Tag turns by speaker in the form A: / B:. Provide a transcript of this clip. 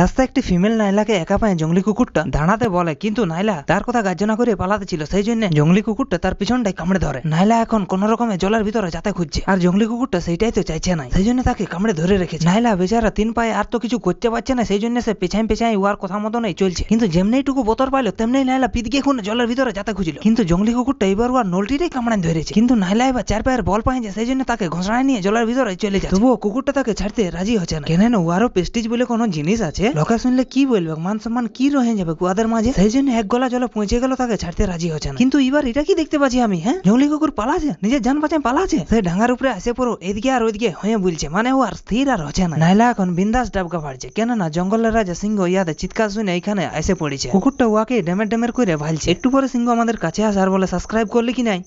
A: রাস্তায় একটি ফিমেল নাইলাকে একা পায়ে জঙ্গলি কুকুরটা দাঁড়াতে বলে কিন্তু নাইলা তার কথা গাজ্য না করে পালাতে ছিল সেই জন্য জঙ্গলি কুকুরটা তার পিছনটাই কামড়ে ধরে নাইলা এখন কোন রকমের জলের ভিতরে যাতে খুঁজছে আর জঙ্গলি কুকুরটা সেইটাই তো চাইছে না সেই জন্য তাকে কামড়ে ধরে রেখেছে নাইলা বেচারা তিন পায়ে আর তো কিছু করতে পারছে না সেই জন্য সে পেছাই পেছাই উয়ার কথা মতনই চলছে কিন্তু যেমনিটুকু বতর পাইলো তেমনি নাইলা গিয়ে খুনে জলের ভিতরে যাতে খুঁজলো কিন্তু জঙ্গলি কুকুরটা এবার উয়ার নলটিরই কামড়ায় ধরেছে কিন্তু নাইলা এবার চার পায়ের বল পাইছে সেই জন্য তাকে ঘোষণায় নিয়ে জলের ভিতরে চলে যায় তবুও কুকুরটা তাকে ছাড়তে রাজি হচ্ছে না কেন উয়ারও পেস্টিজ বলে কোনো জিনিস আছে থাকে লোকে শুনলে কি বলবে মান সম্মান কি রয়ে যাবে কুয়াদের মাঝে সেই জন্য এক গলা জলে পৌঁছে গেল তাকে ছাড়তে রাজি হচ্ছে না কিন্তু এবার এটা কি দেখতে পাচ্ছি আমি হ্যাঁ জঙ্গলি কুকুর পালাছে নিজের যান বাঁচায় পালাছে সে ডাঙার উপরে আসে পড়ো এদিকে আর ওইদিকে হয়ে বলছে মানে ও আর স্থির আর হচ্ছে না নাইলা এখন বিন্দাস ডাবকা কেন কেননা জঙ্গলের রাজা সিংহ ইয়াদের চিৎকার শুনে এখানে এসে পড়েছে কুকুরটা ওয়াকে ড্যামের ড্যামের করে ভালছে একটু পরে সিংহ আমাদের কাছে আসার বলে সাবস্ক্রাইব করলে কি নাই